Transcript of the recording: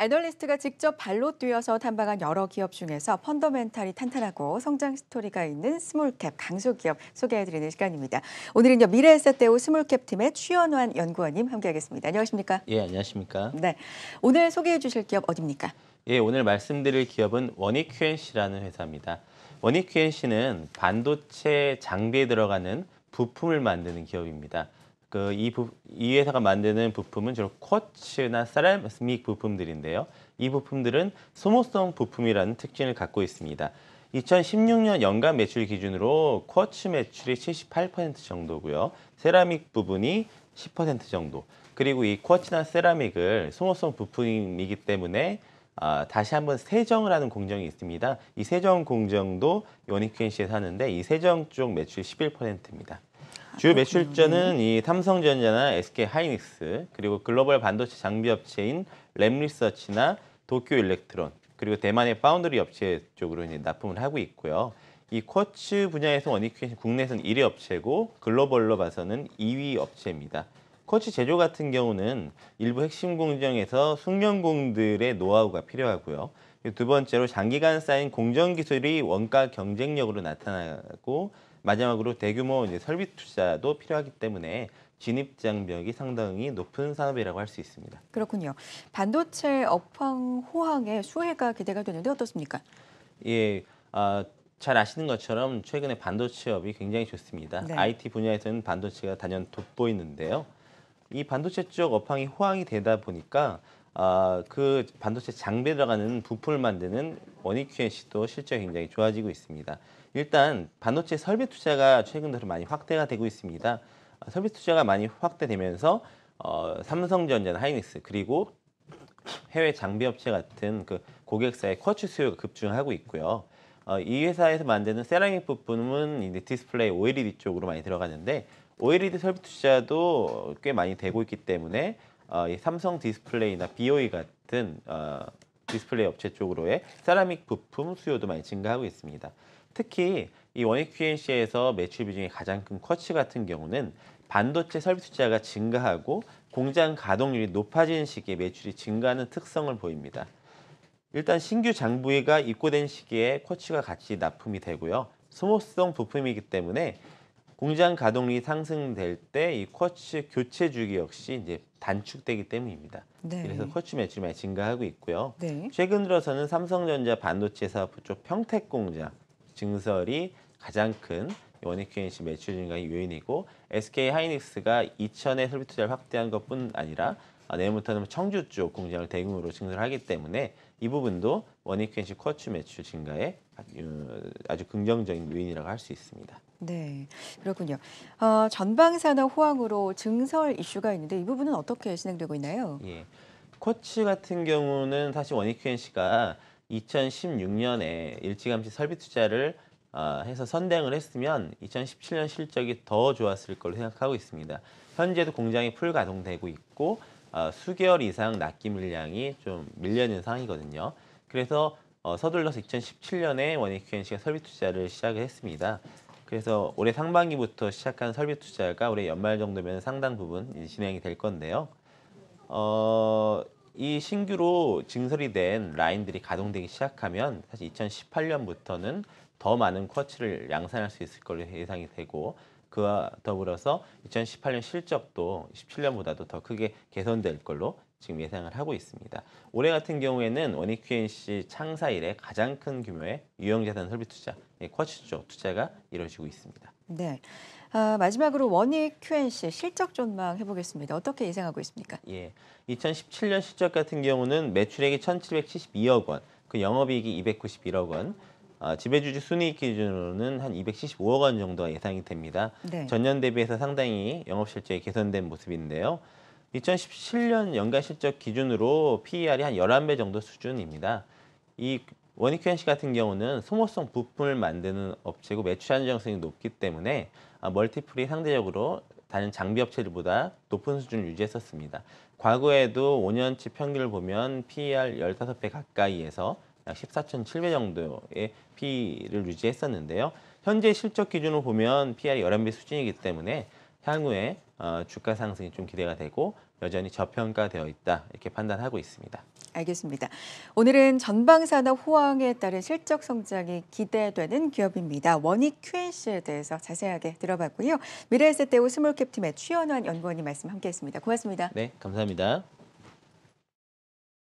애널리스트가 직접 발로 뛰어서 탐방한 여러 기업 중에서 펀더멘탈이 탄탄하고 성장 스토리가 있는 스몰캡 강소 기업 소개해드리는 시간입니다. 오늘은요 미래에셋대우 스몰캡 팀의 최연환 연구원님 함께하겠습니다. 안녕하십니까? 예, 안녕하십니까? 네, 오늘 소개해주실 기업 어디입니까? 예, 오늘 말씀드릴 기업은 원익 큐 n 씨라는 회사입니다. 원익 큐 n 씨는 반도체 장비에 들어가는 부품을 만드는 기업입니다. 그이 이 회사가 만드는 부품은 주로 쿼츠나 세라믹 부품들인데요. 이 부품들은 소모성 부품이라는 특징을 갖고 있습니다. 2016년 연간 매출 기준으로 쿼츠 매출이 78% 정도고요. 세라믹 부분이 10% 정도. 그리고 이 쿼츠나 세라믹을 소모성 부품이기 때문에 아, 다시 한번 세정을 하는 공정이 있습니다. 이 세정 공정도 요니켄시에서 하는데 이 세정 쪽 매출 11%입니다. 주요 매출자는이 삼성전자나 SK 하이닉스 그리고 글로벌 반도체 장비 업체인 램리서치나 도쿄 일렉트론 그리고 대만의 파운드리 업체 쪽으로 이제 납품을 하고 있고요. 이 쿼츠 분야에서 원익큐에 국내에서는 1위 업체고 글로벌로 봐서는 2위 업체입니다. 쿼츠 제조 같은 경우는 일부 핵심 공정에서 숙련공들의 노하우가 필요하고요. 두 번째로 장기간 쌓인 공정 기술이 원가 경쟁력으로 나타나고 마지막으로 대규모 이제 설비 투자도 필요하기 때문에 진입 장벽이 상당히 높은 산업이라고 할 수 있습니다. 그렇군요. 반도체 업황 호황의 수혜가 기대가 되는데 어떻습니까? 예, 아, 잘 아시는 것처럼 최근에 반도체업이 굉장히 좋습니다. 네. IT 분야에서는 반도체가 단연 돋보이는데요. 이 반도체 쪽 업황이 호황이 되다 보니까 아, 그 반도체 장비에 들어가는 부품을 만드는 원익 q n 씨도 실적이 굉장히 좋아지고 있습니다. 일단 반도체 설비 투자가 최근 들어 많이 확대가 되고 있습니다. 아, 설비 투자가 많이 확대되면서 어, 삼성전자나 하이닉스 그리고 해외 장비 업체 같은 그 고객사의 쿼츠 수요가 급증하고 있고요. 어, 이 회사에서 만드는 세라믹 부품은 이제 디스플레이 OLED 쪽으로 많이 들어가는데 OLED 설비 투자도 꽤 많이 되고 있기 때문에 어, 삼성 디스플레이나 BOE 같은 어, 디스플레이 업체 쪽으로의 세라믹 부품 수요도 많이 증가하고 있습니다. 특히 이 원익 QNC에서 매출 비중이 가장 큰 쿼츠 같은 경우는 반도체 설비 투자가 증가하고 공장 가동률이 높아지는 시기에 매출이 증가하는 특성을 보입니다. 일단 신규 장부위가 입고된 시기에 쿼츠가 같이 납품이 되고요. 소모성 부품이기 때문에 공장 가동률이 상승될 때 이 쿼츠 교체 주기 역시 이제 단축되기 때문입니다. 네. 그래서 쿼츠 매출이 많이 증가하고 있고요. 네. 최근 들어서는 삼성전자 반도체 사업 쪽 평택 공장 증설이 가장 큰 원익QNC 매출 증가의 요인이고 SK 하이닉스가 이천에 설비 투자를 확대한 것뿐 아니라 아, 내일부터는 청주 쪽 공장을 대규모로 증설하기 때문에 이 부분도 원익QNC 쿼츠 매출 증가에 아, 아주 긍정적인 요인이라고 할 수 있습니다. 네, 그렇군요. 어, 전방산업 호황으로 증설 이슈가 있는데 이 부분은 어떻게 진행되고 있나요? 예. 코츠 같은 경우는 사실 원익QNC가 2016년에 일찌감치 설비 투자를 어, 해서 선행을 했으면 2017년 실적이 더 좋았을 걸로 생각하고 있습니다. 현재도 공장이 풀 가동되고 있고 어, 수개월 이상 납기 물량이 좀 밀려있는 상황이거든요. 그래서 어, 서둘러서 2017년에 원익QNC가 설비 투자를 시작을 했습니다. 그래서 올해 상반기부터 시작한 설비 투자가 올해 연말 정도면 상당 부분 진행이 될 건데요. 어, 이 신규로 증설이 된 라인들이 가동되기 시작하면 사실 2018년부터는 더 많은 쿼츠를 양산할 수 있을 걸로 예상이 되고 그와 더불어서 2018년 실적도 17년보다도 더 크게 개선될 걸로 지금 예상을 하고 있습니다. 올해 같은 경우에는 원익큐 n 씨 창사 이래 가장 큰 규모의 유형자산 설비 투자, 예, 쿼츠조 투자가 이루어지고 있습니다. 네. 아, 마지막으로 원익 QNC 실적 전망 해보겠습니다. 어떻게 예상하고 있습니까? 예, 2017년 실적 같은 경우는 매출액이 1,772억 원, 그 영업이익이 291억 원, 아, 지배주주 순이익 기준으로는 한 275억 원 정도가 예상이 됩니다. 네. 전년 대비해서 상당히 영업실적이 개선된 모습인데요. 2017년 연간 실적 기준으로 PER이 한 11배 정도 수준입니다. 이 원익큐엔씨 같은 경우는 소모성 부품을 만드는 업체고 매출 안정성이 높기 때문에 아, 멀티플이 상대적으로 다른 장비 업체들보다 높은 수준을 유지했었습니다. 과거에도 5년치 평균을 보면 PER 15배 가까이에서 약14,700 정도의 PE를 유지했었는데요. 현재 실적 기준으로 보면 PER이 11배 수준이기 때문에 향후에 어, 주가 상승이 좀 기대가 되고 여전히 저평가되어 있다 이렇게 판단하고 있습니다. 알겠습니다. 오늘은 전방산업 호황에 따른 실적 성장이 기대되는 기업입니다. 원익 QNC에 대해서 자세하게 들어봤고요. 미래에셋대우 스몰캡팀의 최연환 연구원님 말씀 함께했습니다. 고맙습니다. 네, 감사합니다.